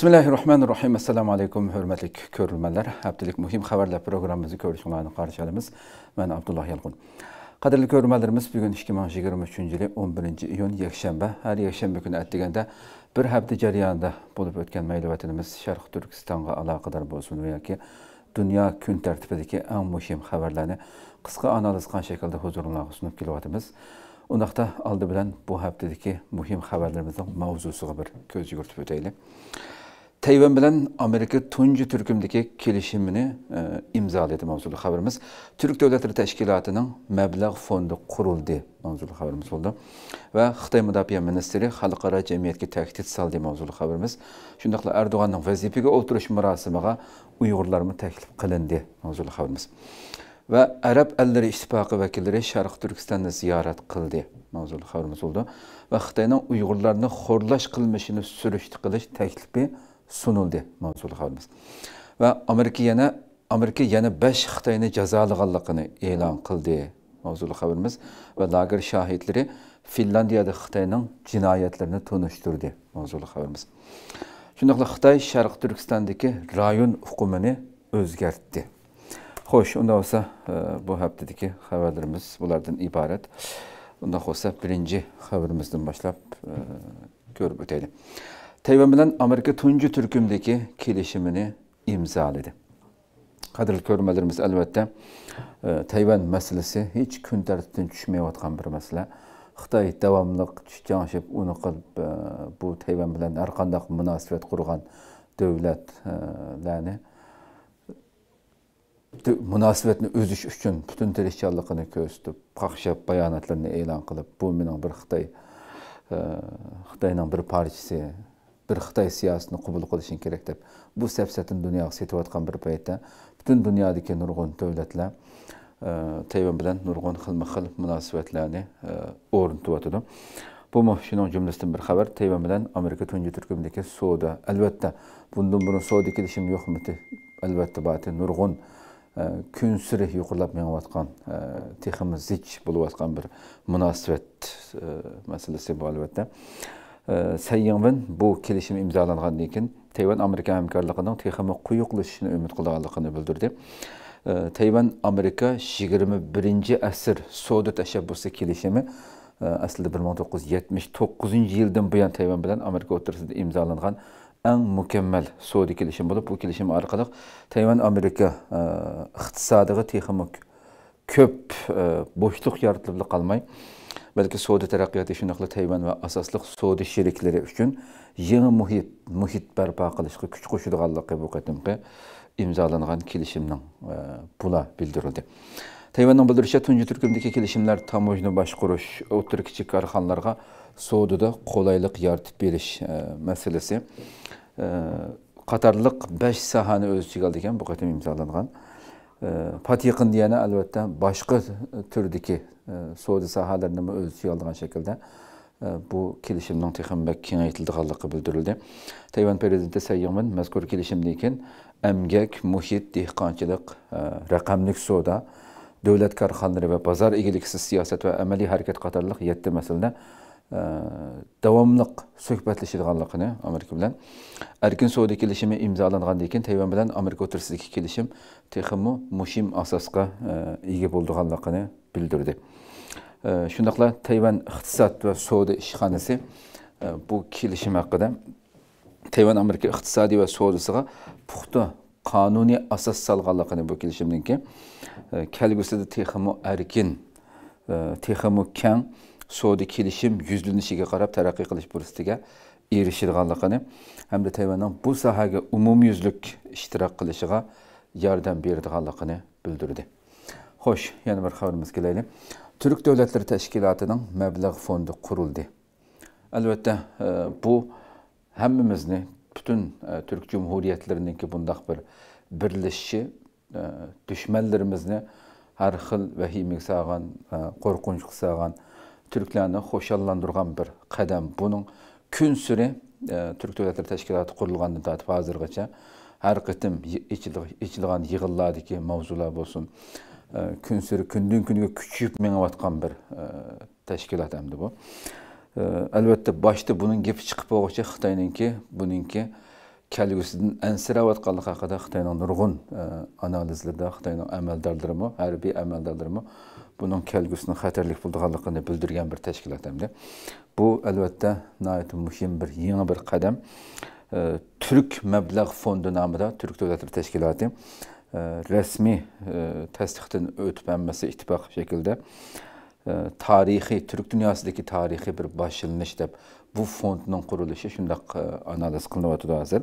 bismillahi rohmanir rohim assalomu alaykum hurmatli ko'rilmalar haftalik muhim xabarlar programmamizni ko'rishinglarni qarshi olamiz man abdulloh yalqun qadrli ko'rilmanlarimiz bugun ikki ming yigirma uchinchi yil o'n birinchi iyun yakshanba har yakshanba kuni atdiganda bir hafta jarayonida bo'lib o'tgan mayli vatanimiz sharq turkistonga aloqador bo'lsin va yoki dunyo kun tartibidagi eng muhim xabarlarni qisqa analiz qilgan shaklda huzuringlarga sunib kelyapmiz undaqda oldi bilan bu haftadagi muhim xabarlarimizning mavzusiga bir ko'z yugurtib o'taylik Tayvan bilan Amerika tunji Türkümdeki kelishimini e, imzoladi mavzuli xabarimiz. Turk davlatlari tashkilotining mablag' fondi qurildi mavzuli xabarimiz bo'ldi. Va Xitoy mudofaa ministri xalqaro jamiyatga ta'kid soldi mavzuli xabarimiz. Shundaqla Erdo'g'onning vazifaga o'tirish marosimiga Uyg'urlarni teklif qilindi mavzuli haberimiz. Ve Arap Elleri ittifoqi Vekilleri Sharq Türkistan’ı ziyaret kıldı mavzuli haberimiz oldu. Ve Xitoyning Uyg'urlarni xo'rlash qilmishini surishti kılış teklifi sunuldi Mansul xalimiz. Va Amerika yana Amerika yana 5 Xitoyni jazolaganligini e'lon qildi Mansul xabarimiz va lager Şahitleri Finlandiyada Xitoyning tanıştırdı tunishtirdi Mansul xabarimiz. Shundoqla Xitoy Şark Turkistondagi rayon hukumini özgertti. Hoş, onda olsa e, bu haftadaki haberlerimiz bulardan ibaret. Onda bo'lsa birinci haberimizden başlayıp e, görüp o'taylik. tayvan bilan amerika tunji turkumdagi kelishimini imzoladi qadrli ko'rmalarimiz albatta e, tayvan masalasi hech kun tartibdan tushmayotgan bir masala xitoy davomli janglashib uni qilib e, bu tayvan bilan har qanday munosabat qurgan davlatlarni munosabatni uzish uchun butun tirishchanligini ko'rsatib qaqshab bayonotlarni e'lon qilib bu mening bir xitoy e, xitoyning bir parchasi bir xitoy siyosatini qabul qilishing kerak deb bu siyosatni dunyoga setayotgan bir paytda butun dunyodagi nurg'un davlatlar e, tayvan bilan nurg'un xilma xil munosabatlarni e, o'rnatyotidi bu shuning jumlasidan bir xabar tayvan bilan amerika tunji turkumdagi savdo albatta bundan burun savdo kelishim yo'qmidi albatta bati nurg'un e, kun siri yuqurlab menayotgan teximiz zich bo'layotgan bir munosabat masalasi bu albatta Sayyanvin bu kelishim imzalangandan keyin Tayvan Amerika hamkorligining texmi quyuqlashishini umid qilganligini bildirdi. Tayvan Amerika 21-asr savdo tashabbusi kelishimi e, aslida 1979 yildan buyon Tayvan bilan Amerika o'rtasida imzolangan eng mukammal savdo kelishim bo'lib, bu kelishim orqali Tayvan Amerika e, iqtisodiga texmi ko'p e, bo'shliq yaratilib qolmay, Belki Suudi Terakkiyat İşi Nakli Tayvan ve asaslık Suudi şirikleri üçün yeni muhit, muhit berpa kılışkı, küç koşuduğallıkı bu kadınki imzalanğan kilişimnin e, bula bildirildi. Tayvan'ın bildirişi Tuncu Türküm'deki kilişimler tamojni başkuruş, otur kiçik arxanlarga Suudida kolaylık yaratıp beriş e, meselesi. E, Katarlık 5 sahani özü ichiga bu kadın imzolangan. E, Patiqin diyana albatta boshqa turdagi ee, Saudi sahələrini özü aldığan şəkildə e, bu kelişimnin texmə kengaytildiganlığı bildirildi. Tayvan prezidenti Sayyaman mazkur kelişimdəkin əmgək, mühit, dehqançılıq, e, rəqəmlik savdo, dövlət karxanları və bazar igiliksiz siyasət və əməli hərəkət qatarlıq 7 məsələdə e, davomliq suhbatlashadiganligini amerika bilan erkin savdo kelishimi imzolangandan keyin tayvan bilan amerika o'rtasidagi kelishim muşim mushim asosga ega bo'ldiganligini bildirdi shundaqla tayvan iqtisod va savdo ishxonasi bu kelishim haqida tayvan amerika iqtisodiy va savdosiga puxta qonuniy asos solganligini bu kelishimdan keyin kelgusida texmu erkin texmo kang savdo kelishim yuzlanishiga qarab taraqqiy qilish fursatiga erishilganligini hamda tayvanning bu sohaga umumyuzlik ishtirok qilishiga yordam berdiganligini bildirdi xo'sh yana bir xabarimizga kelaylik turk davlatlari tashkilotining mablag' fondi qurildi albatta e, bu hammamizni butun e, turk jumhuriyatlariniki bundoq bir birlashishi e, dushmanlarimizni har xil vahimga solgan qo'rqinchga solgan turklarni xo'shallantirgan bir qadam buning kun suri turk davlatlari tashkiloti qurilgandan tortib hozirgacha har qatim ichilgan yig'inlardagi mavzular bo'lsin Э, күн сүрүп күндүн күнүгө күчөйүп меңеп аткан бир э, тәшкилат эмди бу албетте башта бунун кепи чыгып болгучу кытайнынки бунунки kelgusiden ensirevatkanlık hakkında Xitay'ın nurgun e, analizlerde, Xitay'ın əməldarları mı, hərbi əməldarları mı, bunun kelgusinin xəterlik bulduğalıqını bildirgen bir təşkilat hemdi. Bu, elbette, nayet mühim bir, yeni bir qədəm. E, Türk Məbləğ Fondu namıda, Türk Dövlətli Təşkilatı, Ee, rəsmi e, təsdiqdən ötmənməsi ittifaq şekilde tarihi Türk dünyasındaki tarihi bir başlanış deyib bu fondun quruluşu şundaq e, analiz qılınıb hazır.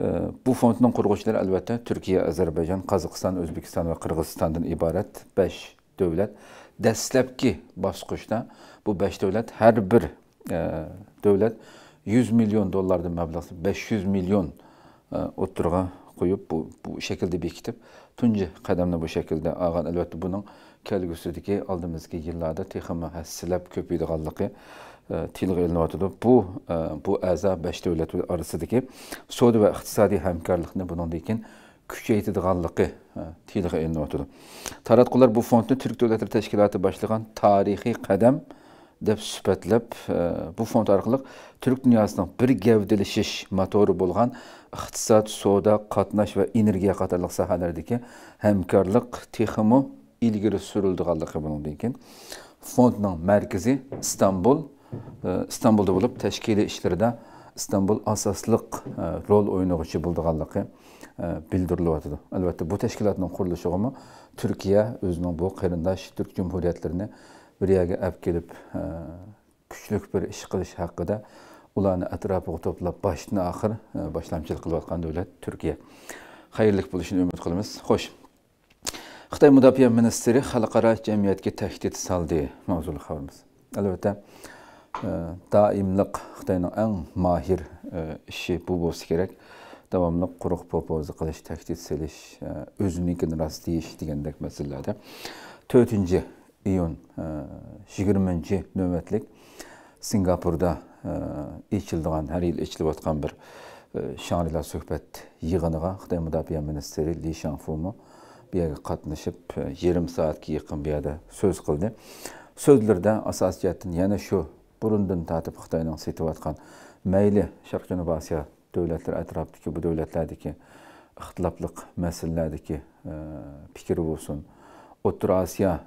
E, bu fondun qurğucuları elbette Türkiye, Azerbaycan, Kazakistan, Özbekistan və Qırğızstandan ibarət 5 dövlət. Dəstləbki basqıçda bu 5 devlet her bir devlet 100 milyon dollardan məbləğ 500 milyon oturğa qo'yib bu, bu shaklda bekitib tunji qadamni bu shaklda olgan albatta buning kelgusidagi oldimizgi yillarda texmi hassilab ko'paydiganligi e, tilg'a ilinyotidi bu e, bu a'zo besh davlat orasidagi savdo va iqtisodiy hamkorlikni bundan keyin kuchaytirganligi e, tilg'a ilinyotidi taratqular bu fondni turk davlatlari tashkiloti boshlagan tarixiy qadam deb sifatlab bu fond orqali turk dunyosining bir gavdilashish motori bo'lgan iqtisod savdo qatnash va energiya qatorliq sohalardagi hamkorlik texmi ilgari surildiganligi bundan keyin fondning markazi istanbul e, istanbulda bo'lib tashkiliy ishlarda istanbul asosliq e, rol o'ynag'uchi bo'lganligi e, bildirilyotidi albatta bu tashkilotning qurilishiga turkiya o'zining bu qarindosh turk jumhuriyatlarini bir yerga olib kelib kuchli bir ish qilish haqida ularni atrofiga to'plab boshdan oxir e, boshlamchilik qilayotgan davlat turkiya xayrli bo'lishini umid qilamiz xo'sh xitoy mudofaa ministri xalqaro jamiyatga tahdid soldi mavzuli xabarimiz albatta e, doimliq xitoyning eng mahir e, ishi bu bo'lsa kerak davomli quruq popoza qilish tahdid selish o'zinikini rost deyish degandek masalalarda to'rtinchi iyun yigirmanchi navbatlik singapurda Э, ичилдиган әр yil ичилип отқан бір э, шаңрилар сөхбөт йыгыныга кытай мудафия министри ли шанфуму бияга қатынышып, 20 э, саат якын бияда сөз қылды. сөздөрдө асас жааттан яна шу бурундан тартып отқан мәйлі аткан мейли шарк жануб азия дövlətlər ətrafdakı bu dövlətlərdəki ixtilaflıq məsələlərdəki e, fikir olsun. Otur Asiya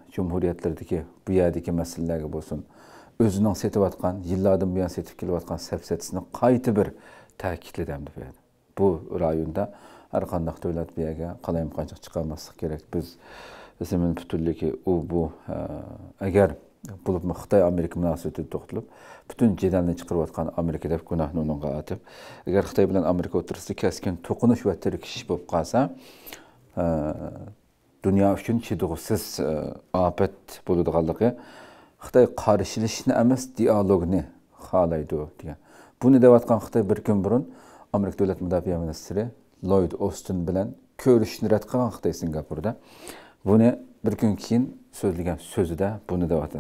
o'zining setayotgan yillardan buyon setib kelayotgan safsatisini qayta bir ta'kidladi hamda bu bu rayonda har qanday davlat bu yerga qalam qanchiq chiqarmaslik kerak biz zimin butunligi u bu e, agar bo'libmi xitoy amerika munosabati to'xtalib butun jadalni chiqarayotgan amerika deb gunohni unga otib agar xitoy bilan amerika o'rtasida keskin to'qinish va tirkishish bo'lib qolsa e, dunyo uchun chidug'isiz e, ofat bo'ladiganligi xitoy qarshilashishni emas dialogni xohlaydi degan buni deyotgan xitoy bir kun burun amerika davlat mudofaa ministri loyd ostin bilan ko'rishishni rad qilgan xitoy singapurda buni bir kun keyin so'zlagan so'zida buni deyotdi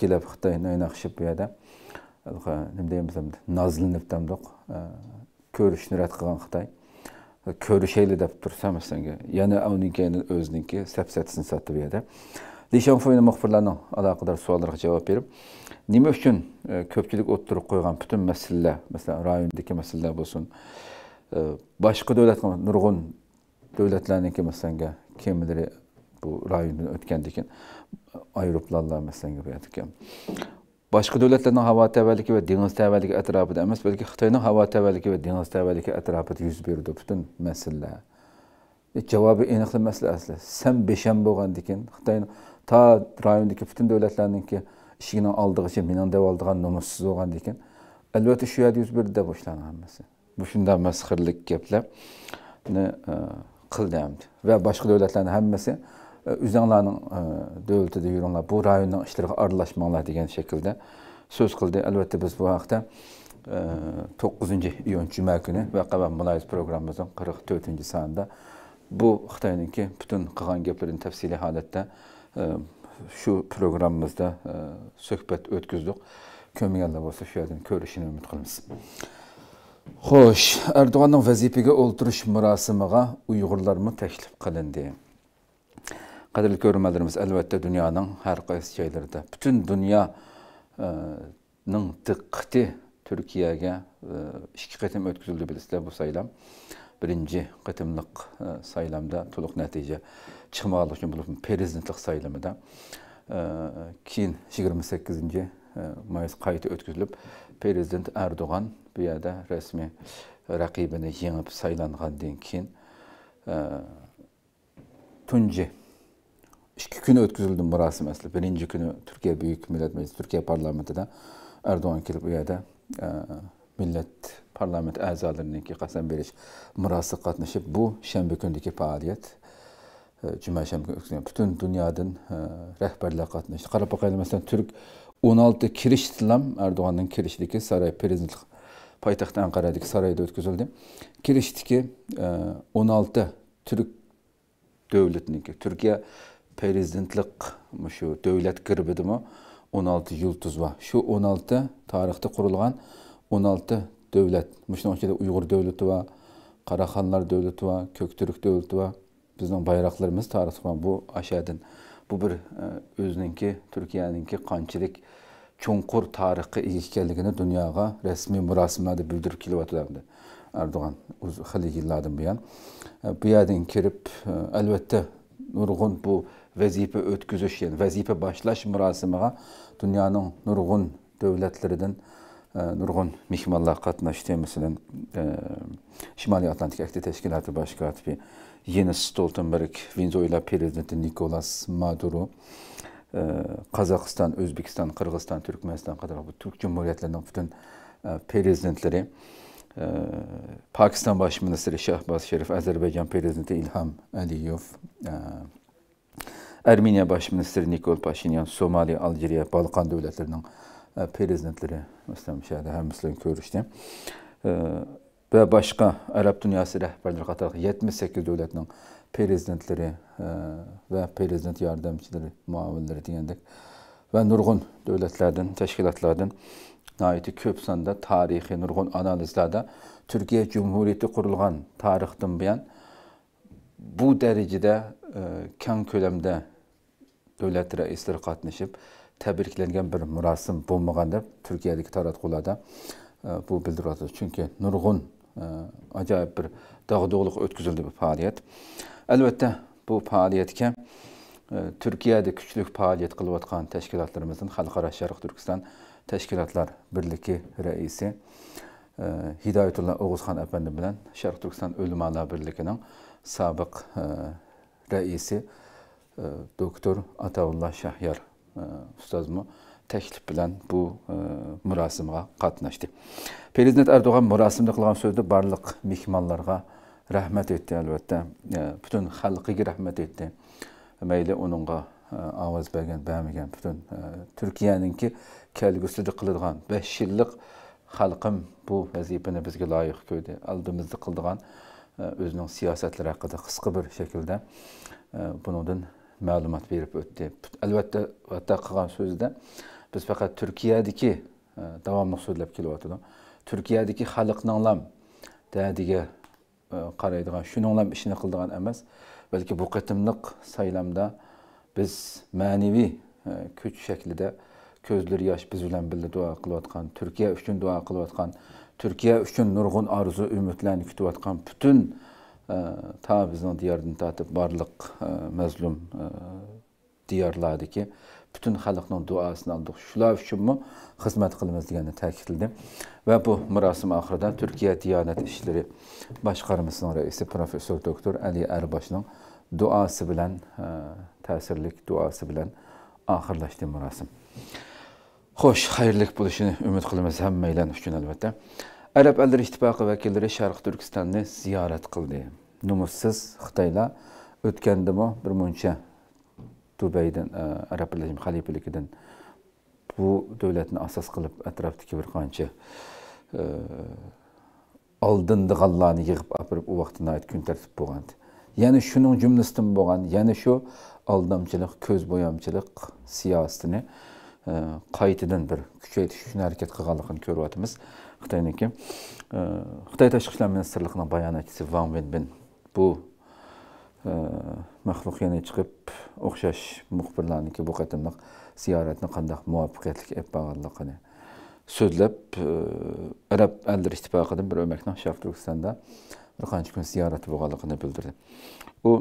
kelib xitoyni naynaqshib bu yerda nima deymiz nozlanib damdoq ko'rishni rad qilgan xitoy ko'rishaylik deb tursa masalan yana uning keyin o'ziniki sapsatisini sotib berdi Lishan Foyna müxbirlərinin əlaqədar suallarına cavab verib. Nimə üçün e, köpçülük otturub qoyğan bütün məsələlər, məsələn, rayondakı məsələlər olsun, e, başqa dövlət nurğun dövlətlərninki məsələn, kimiləri bu rayondan ötkəndikən ayroplanlar məsələn bu yətkən. Başqa dövlətlərin hava təvəllüki və dəniz təvəllüki ətrafında emas, bəlkə Xitayın hava təvəllüki və dəniz təvəllüki ətrafında yüz verdi bütün məsələlər. Cavabı e, eniqli məsələ əslə. Sən beşən bolğandikin Xitayın ta rayondagi butun davlatlarninki ishigini oldig'icha meni deb oldigan nomussiz bo'lgan ekan albatta shu yerda yuz berdi deb boshlandi hammasi bu shunday masxirlik gaplarni e, qildi hamdi va boshqa davlatlarni hammasi e, o'zinglarning e, davlatida yuringlar bu rayonning ishlariga aralashmanglar degan shaklda so'z qildi albatta biz bu haqda to'qqizinchi iyun juma kuni vaqaba viloyat programmamizning qirq to'rtinchi sonida bu xitoyninki butun qilgan gaplarini tafsiliy holatda şu proqramımızda e, söhbət ötküzdük. Kömək Allah olsa şəhərin görüşünə ümid qılınız. Xoş, Erdoğanın vəzifəyə öldürüş mərasimiga Uyğurlarmı təklif qılındı. Qadirli görmələrimiz əlbəttə dünyanın hər qaysı yerlərində, bütün dünyanın e, diqqəti Türkiyəyə e, iki qətəm ötküzüldü bilisizlər bu saylam. Birinci qətəmlik saylamda tuluq nəticə. чыкмаганлык үчүн бул президенттик да э, кийин жыйырма сегизинчи э, майыз кайта өткүзүлүп президент эрдоган буяда расмий ракибини жеңип сайлангандан кийин э, тунжи ишки күнү өткүзүлдү мурасым эсли биринчи күнү түркия бүйүк миллет мeclisi түркия парламентида erdoğan келип парламент qasam berish мурасы катнашып бу cuma şemki бүтін bütün dünyadan e, rehberler katmıştı. Karabakay'da mesela Türk 16 kiriş tilam Erdoğan'ın kirişteki saray prezidentlik paytaxtı Ankara'daki sarayda ötküzüldü. Kirişteki 16 e, Türk devletindeki Türkiye prezidentlik şu devlet ма 16 yıldız var. Şu 16 tarihte kurulgan 16 devlet. Müşnün ұйғыр Uygur devleti var, Karahanlar devleti var, Köktürk devleti var, біздің байрақларымыз таратқан бұл ашадын бұл бір өзініңкі түркияныңкі қанчылық чоңқур тарихы екенлігіні дүнияға рәсми мұрасымады білдіріп келіп жатырды Erdoğan xili yıllardan bu yan. E, bu yerden kirip elbette nurgun bu vazife ötküzüş yani vezipe başlaş murasımına dünyanın nurgun devletlerinden nurgun mihmallar katnaştı mesela Şimali Atlantik Ekti Teşkilatı bir Jens Stoltenberg, Venezuela prezidenti Nicolas Maduro, e, Kazakistan, Özbekistan, Kırgızistan, Türkmenistan kadar bu turk jumhuriyatlarining butun e, prezidentlari e, Pakiston bosh ministri Shahbaz Sharif, Azerbaycan prezidenti İlham Aliyev, Armeniya bosh ministri Nikol Pashinyan, Somali, Aljeriya, Balqon davlatlarining prezidentlari, masalan, bu yerda hammasini ko'rishdi ve başka Arap dünyası rehberleri katarak 78 devletinin prezidentleri e, ve prezident yardımcıları, muavinleri diyendik. Ve nurgun devletlerden, teşkilatlardan naiti köp tarihi nurgun analizlerde Türkiye Cumhuriyeti kurulgan tarihten beyan bu derecede e, kan kölemde devlet reisleri katlaşıp təbriklengen bir murasım bulmağandır Türkiye'deki taratkularda e, bu bildirildi. Çünkü nurgun acayib bir dağıdoğluq ötküzüldü bu fəaliyyət. Əlbəttə bu fəaliyyətə e, Türkiyədə küçlük fəaliyyət qılıb atqan təşkilatlarımızın Xalqara Şərq Türkistan Təşkilatlar Birliki rəisi e, Hidayətullah Oğuzxan əfəndi ilə Şərq Türkistan Ölümalar Birlikinin sabiq e, rəisi doktor Atavullah Şəhyar ustazımı təklif bilan bu e, mərasimə qatnaşdı. Prezident Erdoğan mərasimdə qılğan sözdə barlıq mehmanlarga rəhmət etdi əlbəttə. E, bütün xalqiga rahmet etdi. Məyli onunla e, avaz bergen, bəmigən bütün Türkiyəninki kəlgüsüdə qılılğan 5 illik xalqım bu vəzifəni bizə layiq gördü. Aldığımızda qıldığan özünün siyasetleri hakkında qısqa bir şəkildə bunundan məlumat verip ötdü. Əlbəttə, hətta qılğan sözdə biz Türkiye'deki faqat turkiyadagi e, davomli Türkiye'deki kelyotdim turkiyadagi xalqninglam dadiga e, qaraydigan shuninglam ishini qildigan emas balki bu qatimliq saylamda biz ma'naviy e, kuch shaklida ko'zlari yaş biz bilan birga duo qilayotgan turkiya uchun duo qilayotgan turkiya uchun nurg'un orzu umidlarni bütün butun ta bizning diyordan tortib mezlum mazlum diyorlardagi butun xalqning duosini oldik shular uchunmi xizmat qilamiz degani ta'kidlandi va bu marosim oxirida turkiya diyonat ishlari boshqarmasining raisi professor doktor ali arboshning duosi bilan ta'sirlik duosi bilan oxirlashdi marosim xo'sh xayrli bo'lishini umid qilamiz hammanglar uchun albatta arab allari ittifoqi vakillari sharq turkistonni ziyorat qildi numussiz xitoylar o'tgandimi bir muncha dubaydan e, arab birlashma xalifaligidan bu davlatni asos qilib atrofdagi bir qancha e, oldindig'anlarni yig'ib apirib u vaqtda kun tartib bo'lgan yana shuning jumlasidan bo'lgan yana shu aldamchilik ko'z bo'yamchilik siyosatini e, qaytadan bir kuchaytirish uchun harakat qilganligini ko'ryapmiz xitoyniki xitoy tashqi ishlar ministrligining bayonotchisi van venbin bu maxluq yana chiqib o'xshash muxbirlarniki bu qatimliq ziyoratni qandaq muvaffaqiyatli ep bag'anligini so'zlab arab aldir ittifoqidan bir o'makni sharq turkistonda bir qancha kun ziyorati bo'lganligini bildirdi u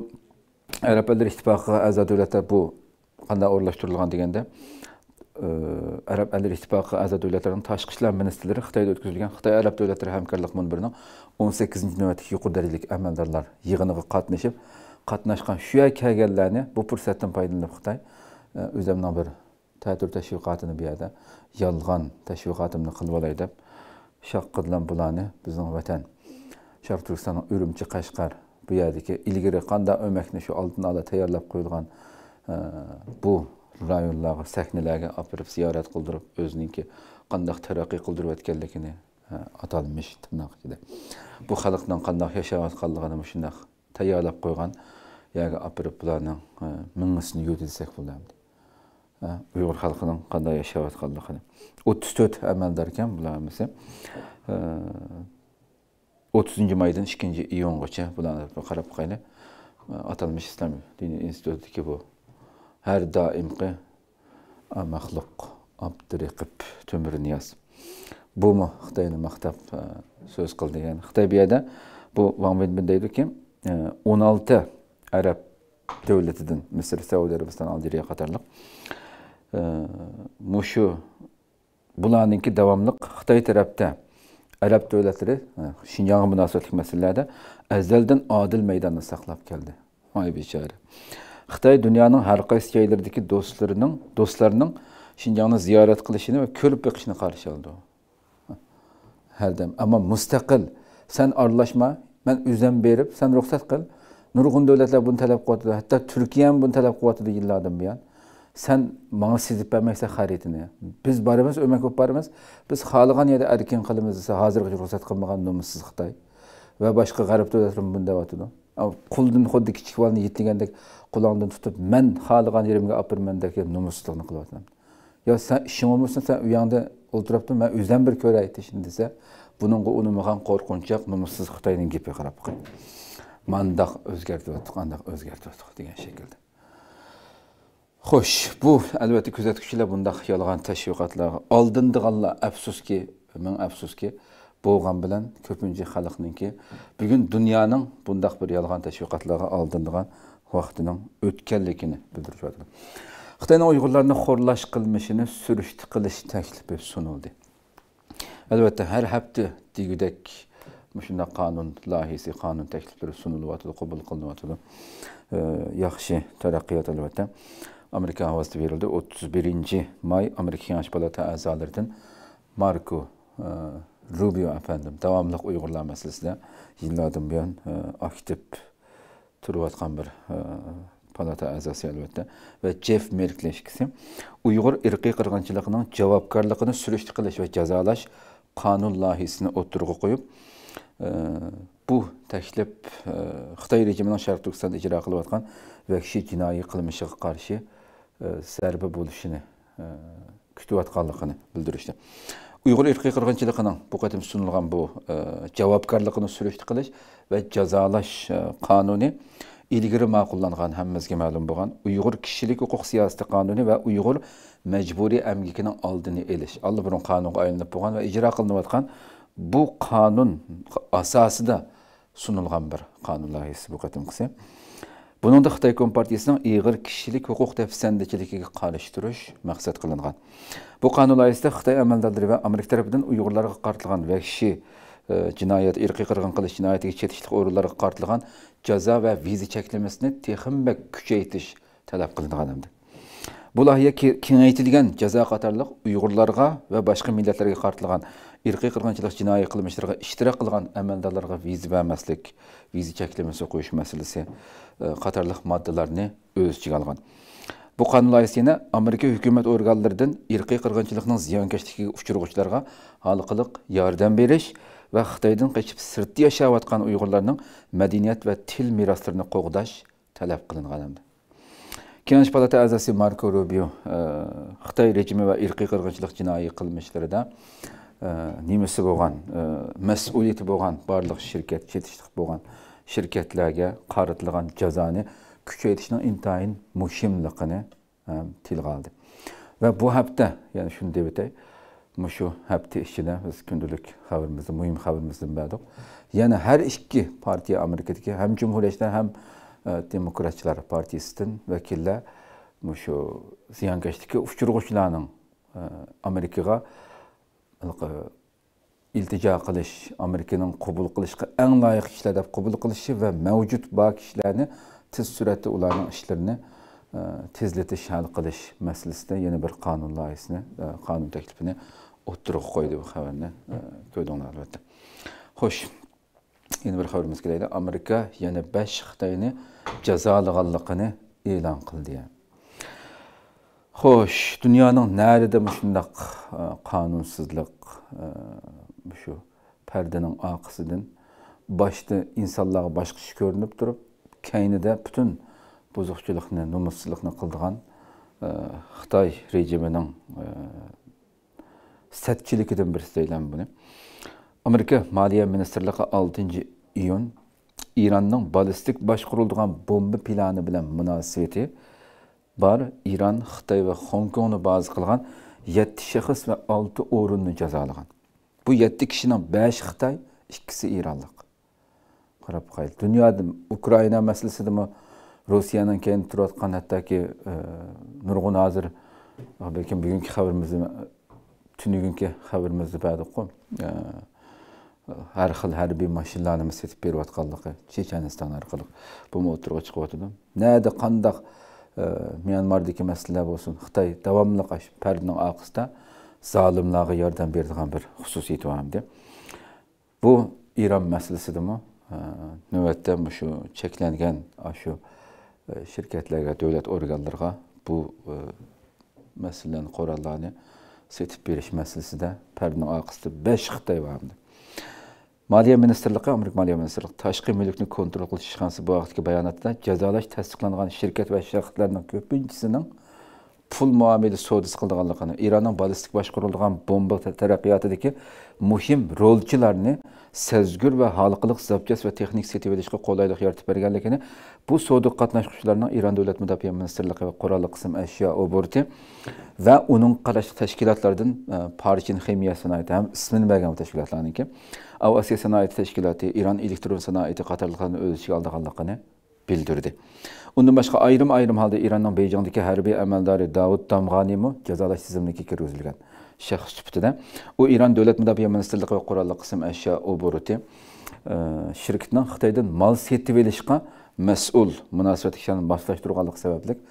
arab aldir ittifoqiga a'zo davlatlar bu qanday o'rinlashtirilgan deganda arab aldir ittifoqi a'zo davlatlarining tashqi ishlar ministrlari xitoyda o'tkazilgan xitoy arab davlatlari hamkorlik munbirining o'n sakkizinchi navbatdagi yuqori darajali amaldorlar yig'iniga qatnashib qatnaşqan shuyay kelganlarni bu fursatdan foydalanib xitoy o'zimni e, bir tatur tashviqotini bu yerda yolg'on tashviqotimni qilib olay deb shaqqi bilan bularni bizning vatan sharq turkistonning urumchi qashqar bu yerdagi ilgari qanday o'makni shu oldin ola tayyorlab qo'yilgan e, bu rayonlarga sahnalarga olib borib ziyorat qildirib o'ziniki qandoq taraqqiy qildirayotganligini e, atalmış tırnak ichida bu xalqning qandoq yashayotganligini shundoq tayyorlab qo'ygan яғы апырып бұларның мүңісін юділсек бұларымды. Uyghur halkının qanday yashayotganligini atqanlığını. 34 əməldarkən bular mesela 30 maydan 2-ci bularni qarab qayla atalmış İslam Dini İnstitutudakı bu har daimki məxluq Abduriqib Tömür Niyaz. Bu mu Xitayını maqtab söz qıldı. Yani Xitay bu yerdə bu Wang Wenbin deyir ki 16 Arab devletinden, Mısır, Saudi Arabistan, Algeriya Katarlık. Ee, Muşu, bularınki devamlık Xitay tarafta Arap devletleri Şinyan'a e, münasebetlik meselelerde ezelden adil meydanı saklap geldi. Vay bir çare. Xitay dünyanın her kaysi dostlarının, dostlarının Şinyan'ı ziyaret kılışını ve körüp bakışını karşı aldı. Her dem. Ama müstakil, sen arlaşma, ben üzen verip, sen ruhsat kıl, nurg'un davlatlar buni talab qilyotdi hatto turkiya ham buni talab qilyotdi yillardan buyon san manga sezib bermaysan xaritini biz boramiz o'mak bo'lib boramiz biz xohlagan yerda erkin qilamiz desa hozirgacha ruxsat qilmagan nomussiz xitoy va boshqa g'arb davlatlar buni deyapti qulni xuddi kichik bolani yetingandek qulog'idan tutib man xohlagan yerimga olib beraman deb nomussizlikni qilyapman yo san ishing bo'lmasa san u yoqda o'tiribdi man o'zidan bir ko'ray desa buningga unumagan qo'rqinchoq nomussiz xitoyning gapiga qarab qo'y mandaq o'zgartib o'tdik andaq degan shekilda xo'sh bu albatta kuzatuvchilar bundaq yolg'on tashviqotlarga oldindiganlar afsuski ming afsuski bo'lgan bilan ko'pincha xalqninki bugun dunyoning bundaq bir yolg'on tashviqotlarga oldindigan vaqtining o'tganligini bildirib yotdi xitoyning uyg'urlarni xo'rlash qilmishini surishti qilish taklifi sunildi albatta har hafta degudek mushundoq qonun loyihasi qonun takliflari sunilyotidi qabul qilinyotidi ee, yaxshi taraqqiy albatta amerika ovozida berildi 31 birinchi may amerika kengash palata a'zolaridan marko e, rubio Efendim devamlı uyg'urlar masalasida yillardan buyon e, aktiv turayotgan bir e, palata a'zosi albatta va jeff merkli ikkisi uyg'ur irqiy qirg'inchiligining javobgarligini surishti qilish va jazolash qonun loyihasini o'tirg'a qo'yib bu təklif Xitay rejiminin Şərq Türkistanda icra qılıb atqan vəhşi cinayi qılmışığa qarşı zərbə buluşunu kütüb atqanlığını bildirişdi. Uyğur irqi qırğınçılığının bu qədim sunulğan bu cavabkarlığını sürüşdü qılış və cəzalaş qanuni ilgiri ma'qullanğan hammamizga ma'lum bo'lgan uyg'ur kishilik huquq siyosati qonuni va uyg'ur majburiy amgikining oldini olish allburun qonunga aylanib bo'lgan va ijro qilinayotgan бұл қанун асасы да бір қанунлар есі бұл қатым Бұның да Қытай Компартиясының иғыр кішілік құқық тәпсіндікілікегі қалыш тұрыш мәқсат қылған. Бұл қанул айысты Қытай әмәлдәрдері бә Америк тәріпідің ұйғырларға қартылған вәкші жинайет, үрқи қырғын қылыш жинайетігі четішілік қартылған жаза вә визі чәкілімесіне текім бә күчейтіш тәләп қылынған әмді. Бұл ахия кенайтілген жаза қатарлық ұйғырларға вә башқы милетлерге қартылған irqi qırğınçılıq cinayət qılmışlarına iştirak qılğan əməldarlara viza verməslik, viza çəkiləməsi qoyuş məsələsi e, qatarlıq maddələrini öz içinə alğan. Bu qanun layihəsi yenə Amerika hökumət orqanlarından irqi qırğınçılıqın ziyankeşliyi uçurğuçlarına halqılıq yardım veriş və Xitaydan qaçıb sirtdə yaşayotqan Uyğurların mədəniyyət və til miraslarını qoğdaş tələb qılınğan. Kengash palata a'zosi Marko Rubio e, Xitoy rejimi va irqiy qirg'inchilik jinoiy qilmishlarida Э, немесі болған э, мәсулеті болған барлық шіркет жетіштік болған шіркетлерге қарытылған жазаны күшейтішнің интайын мұшимлықыны tilgə aldı. Və bu həftə, yəni şunu deyib ötək, şu həftə işçidə biz gündəlik xəbərimizi, mühim xəbərimizi bilmədik. Yəni hər iki partiya Amerikadakı həm cümhuriyyətçilər, həm ə, demokratçılar partiyasından vəkillər şu ziyankeşlikə uçurğuçlarının Amerikaya E, iltica qilish amerikaning qabul qilishga eng loyiq kishilar deb qabul qilishi va mavjud bor tez suratda ularning ishlarini e, tezlatish hal qilish masalasida yana bir qonun loyihasini kanun e, taklifini o'ttirib koydu bu xabarni ko'rdinglar albatta Hoş, yana bir xabarimiz kelaydi amerika yana besh xitoyni jazolaganligini e'lon qildi Hoş, Xo'sh, dunyoning narida shundoq qanunsizlik shu pardaning oqisidan boshda insonlarga boshqa ish ko'rinib turib, kaynida butun buzuqchilikni, nomussizlikni qildigan Xitoy rejimining satchilikidan birisi deyiladi buni. Amerika Maliye Ministerligi 6-iyun Iranning ballistik boshqariladigan bomba planı bilan munosabati bar iran xitoy va xong bazi qilgan yetti shaxs va olti o'rinni jazolagan bu yetti kishining besh xitoy ikkisi eronlik qarab qayil dunyoda ukraina masalasidami rossiyadan keyin turayotgan hattoki e, nurg'un hozir balkim bugungi xabarimizni tunugungi xabarimizni badiqu e, har xil harbiy mashinalarni setib berayotganligi checheniston orqali bu o'tirg'a chiqyotdi nada qandoq Myanmar'daki meseleler olsun, Xitay devamlı karşı perdinin arkasında zalimlığa yardım verdiğin bir hususiyeti var hem de. Bu İran meselesi de mi? Növbette şu çeklengen şu e, şirketlere, devlet organlarına bu e, meselenin korallarını setip veriş meselesi de perdinin arkasında 5 Xitay var hem de. Maliyyə Ministerliyi, Amerika Maliyyə Ministerliyi Təşqi Mülkünü Kontrol Qılış İşxanası bu vaxtki bəyanatda cəzalaş təsdiqlənən şirkət və şəxslərin köpünçisinin pul muomili savdosi qildiganligini eronning ballistik boshqarilgan bomba taraqqiyotidagi muhim rolchilarni sezgur va xalqiliq zabkas va texnik setib olishga qulaylik yaratib berganligini bu savdo qatnashuvchilarning eron davlat mudofaa ministrligi va qurolli qism ashyo oborti va uning qarashli tashkilotlardan e, parchin ximiya sanoati ham ismini bergan tashkilotlarniki avasiya sanoati tashkiloti eron elektron sanoati qatorliqlarni o'z ichiga oldiganligini bildirdi Ondan başka ayrım ayrım halde İran'ın Beycan'daki hərbi əməldarı Davud Damgani mu cəzalaş tizimliki kirgizilgan şəxs sübütüdə. O İran Dövlət Müdafiə Ministerliyi və Qurallı Qısım Əşya Oboruti e, şirkətinin Xitaydan mal setib elishqa məsul münasibət kişinin başlaşdırğanlıq səbəblik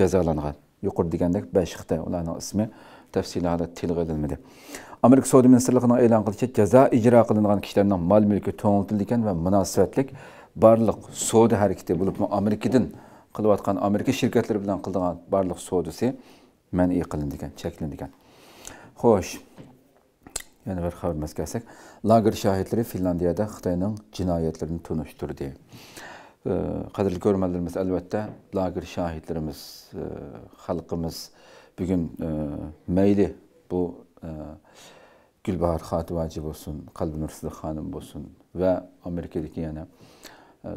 cəzalanğan. Yuqur digəndək 5 Xitay onların ismi təfsili halda tilğə edilmədi. Amerika Saudi Ministerliyinin elan qılışça cəza icra qılınan kişilərin mal mülkü toğultuldu ve və münasibətlik barlıq Saudi bulup bulubmu Amerikadan кылываткан Америка şirketleri bilen кылдыган барлык соодусы мәнъи iyi экен, чекленди экен. Хош. Yana bir haberimiz gelsek. Lager şahitleri Finlandiyada Xitayning jinoyatlarini tunishtirdi. Ee, qadrli ko'rmalarimiz albatta lager shohidlarimiz halkımız e, bugün e, mayli bu e, gulbahor xotivaji bo'lsin qalbi nursiz xonim ve va amerikadagi yana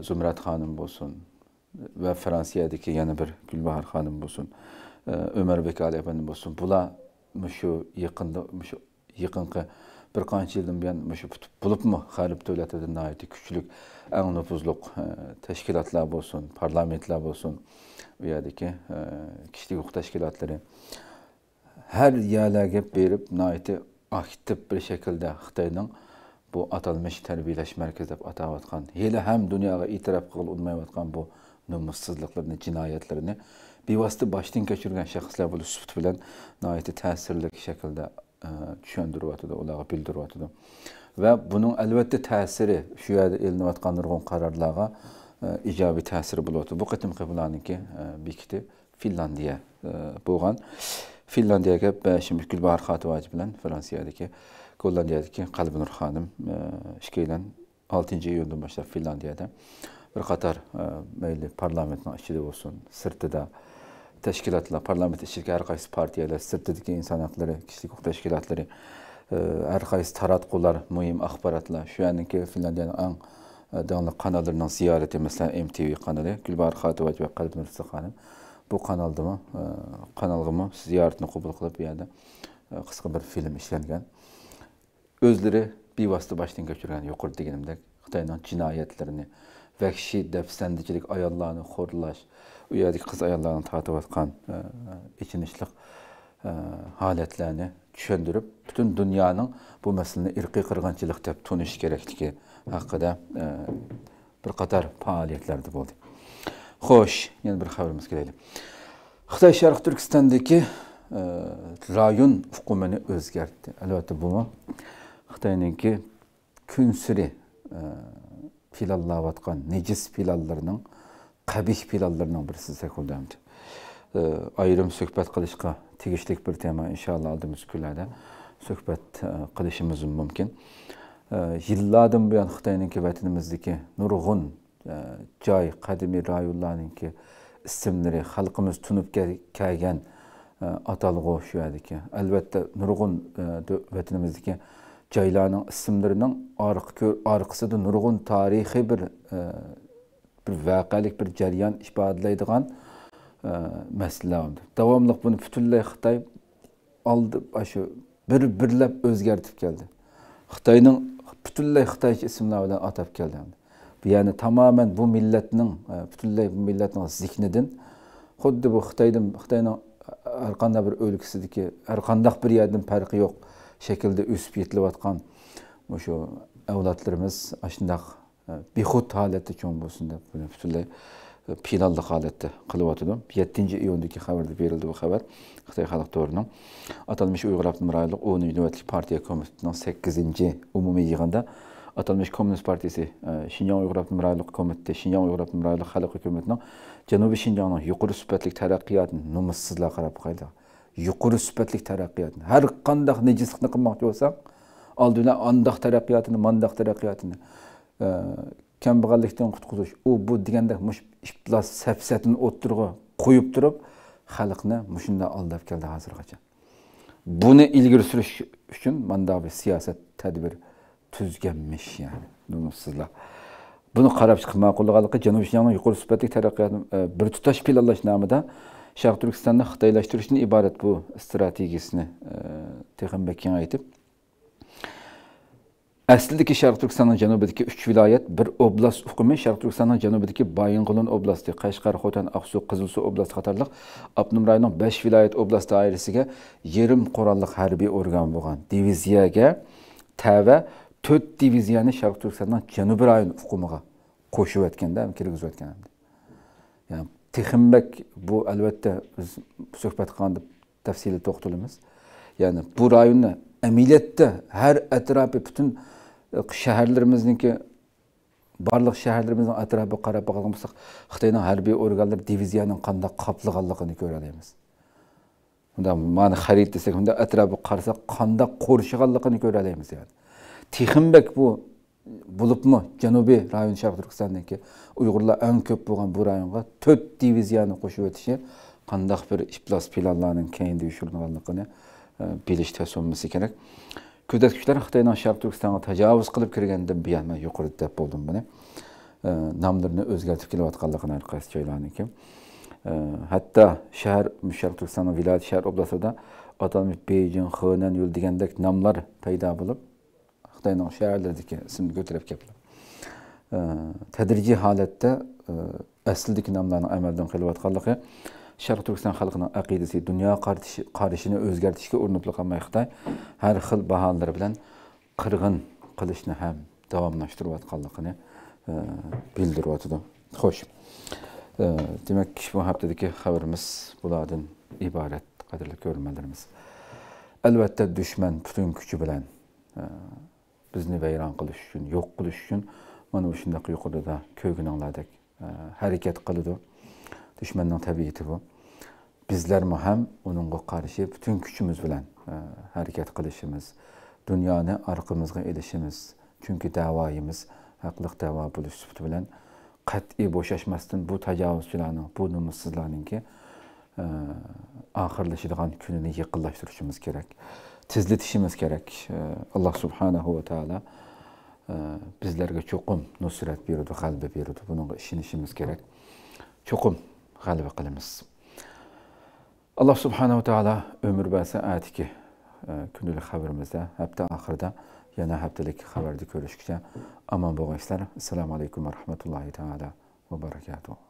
zumrat xonim bo'lsin ve Fransiyadaki yana bir Gülbahar hanım bolsun, e, Ömer Bekali efendim bolsun. Bula şu yakında şu yakınki bir qancha yildan buyon shu bo'libmi g'arb davlatida nihoyatda kuchlik ang nufuzliq e, tashkilotlar bo'lsin parlamentlar bo'lsin u yerdagi e, kishilik huquq tashkilotlari har yerlarga berib naiti aktiv bir şekilde xitoyning bu atalmish tarbiyalash markazi atavatkan hele hem ham dunyoga e'tirof qilib bo'lmayotgan bu nomussizliklarini jinoyatlarini bevosita boshdan kechirgan shaxslar bo'lish sifati bilan nihoyatda ta'sirli shaklda e, tushuntiryotdi ularga bildiryotdi va buning albatta ta'siri shu yerda elinayotgan nurg'un qarorlarga e, ijobiy ta'sir bo'lyapti bu qatimqi bularniki e, bekiti finlandiya bo'lgan finlandiyaga shimbi gulbahor xotivoji bilan fransiyadagi gollandiyadagi qalbinur xonim ikkala oltinchi iyundan boshlab finlandiyada bir e, meyli parlamentin parlamentning ichida bo'lsin sirtida tashkilotlar parlament ichidagi har qaysi partiyalar sirtidagi inson haqlari kishilik huquq tashkilotlari e, har qaysi taratqular muhim axborotlar shuaniki finlandiyani eng e, davlat kanallarining ziyarati masalan mtv kanali gulbar ve va qadmirsa xonim bu kanaldami kanalgami ziyoratni qabul qilib bu yerda qisqa bir film ishlangan o'zlari bevosita boshdan kechirgan yuqori deganimdek xitoyning cinayetlerini vahshiy dafsandichilik ayollarni xo'rlash u yerdagi qiz ayollarni e, e, e, tortayotgan ichinishliq holatlarni tushundirib butun dunyoning bu masalani irqiy qirg'inchilik deb tunish kerakligi haqida bir qator faoliyatlarda bo'ldi xo'sh yana bir xabarimizga kelaylik xitoy sharq turkistondagi rayon uqumini o'zgartdi albatta bu xitoyninki kunsiri pilallavatkan necis pilallarının, qabih pilallarının birisi sekundamdi. E, ayrim söhbət qilishqa tegishlik bir tema inşallah aldığımız kunlarda söhbət qilishimiz mumkin. Yillardan buyon Xitoyninki vatanimizdagi nurg'un joy qadimiy rayonlarninki ismlari xalqimiz tunib kelgan atalg'o shu yerdiki. Albatta nurg'un vatanimizdagi joylarning ismlarining orqasida nurg'un tarixiy bir e, bir voqelik bir jarayon ifodalaydigan e, masala davomli buni butunlay xitoy oldi shu bir birlab o'zgartirib keldi xitoyning butunlay xitoycha ismlar bilan atab keldi ya'ni tamoman bu millatning butunlay bu millatning e, ziknidan xuddi bu xitoydan xitoyning har qanday bir o'lkasidagi har qandaq bir yerdan farqi yo'q şekilde üsüp yetilayotgan o'sha avlodlarimiz shundoq e, behud holatda cho'ng bo'lsin deb butunlay e, piylonli holatda qilyotdi yettinchi iyundagi xabarda berildi bu xabar xitoy xalq to'rining atalmish uyg'ur abdum rayonlik o'ninchi navbatlik partiya komitetining sakkizinchi umumiy yig'inida atalmish kommunist partiyasi shinyon e, uyg'ur abdum rayonlik komiteti shinyon uyg'ur abdum rayonlik xalq hukumatining janubiy shinjonning yuqori sifatli taraqqiyotini nomussizlar qarab qo'ydi yuqori sifatli taraqqiyotni har qandoq nejislikni qilmoqchi bo'lsang oldindan andoq taraqqiyotini mandoq taraqqiyotini e, kambag'allikdan qutqizish u bu degandek mush iflos safsatini o'ttirg'i qo'yib turib xalqni mushundan aldab keldi hozirgacha buni ilgari surish uchun manda bir siyosat tadbir tuzganmish ya'ni buni qarab chiqib ma'qulliqi janubiy shinjongni yuqori sifatli taraqqiyotni e, bir tutash planlash nomida sharq turkistonni xitoylashtirishdan iborat bu strategiyasini texamba kengaytib ki sharq turkistonning janubidagi 3 viloyat bir oblast uqumi sharq turkistonning janubidagi baying'ulon oblasti qashqar xotan aqsu qizilsu oblast qatorliq abnum rayonning 5 viloyat oblast doirasiga yerim qurolliq harbiy organ bo'lgan diviziyaga tava 4 diviziyani sharq turkistonning janubiy rayon uqumiga qo'shib o'tganda kirgizib o'tgan техимбек bu albatta biz suhbat qilganda tafsilda to'xtalamiz ya'ni bu rayonni amaliyotda har atrofi butun shaharlarimizniki барлық шәһәрлеріміздің атырабы қарап қалған болсақ қытайдың әрби органдар дивизияның қандай қаплығанлығын көре аламыз мында мана харит десек мында атырабы қарасақ қандай қоршығанлығын көре аламыз яғни техимбек бұл bo'libmi janubiy rayon sharq turkistondagi uyg'urlar eng ko'p bo'lgan bu rayonga to'rt diviziyani qo'shib o'tishi qandaq bir iflos planlarni keyin uyushtirilganligini e, bilish bo'lmasa kerak kuzatuvchilar xitoyni sharq turkistonga tajovuz qilib kirgandan buyon man yuqorida deb bo'ldim buni e, nomlarini o'zgartirib kelayotganligini qaysi joylarniki e, hatto shahar sharq turkiston viloyat shahar oblastida atalmish bejin xenan yo'l degandek nomlar paydo bo'lib xitoyning shiarlardiki ismni ko'tarib gaplar tadrijiy holatda e, aslidagi nomlarni amaldan qilayotganligi sharq turkiston xalqining aqidasi dunyo qarashini o'zgartirishga urinib qolmay xitoy har xil bahonalar bilan qirg'in qilishni ham davomlashtirayotganligini e, bildiryotidi xo'sh e, demak bu haftadagi xabarimiz bulardan iborat qadrli ko'rmalarimiz albatta dushman butun kuchi bilan bizni vayron qilish uchun yo'q qilish uchun mana shundoq yuqorida ko'rganinglardek e, harakat qiladi dushmanning tabiati bu bizlar ham uningga qarshi butun kuchimiz bilan e, harakat qilishimiz dunyoni orqamizga ilishimiz chunki davoyimiz haqliq davo bo'lish sifati bilan qat'iy bo'shashmasdan bu tajovuzchilarni bu nomussizlarninki e, oxirlashadigan kunini yaqinlashtirishimiz kerak tezletişimiz gerek. Ee, Allah subhanahu ve teala e, bizlerge çokum nusret berdi, galbi berdi. Bunun işinişimiz gerek. Çokum galbi qilamiz. Allah subhanahu taala ömür va saatiki kunlik e, xabarimizda hafta oxirida yana haftalik xabarni ko'rishguncha amon bo'lg'aysizlar assalomu alaykum va rahmatullohi taala va barakatuh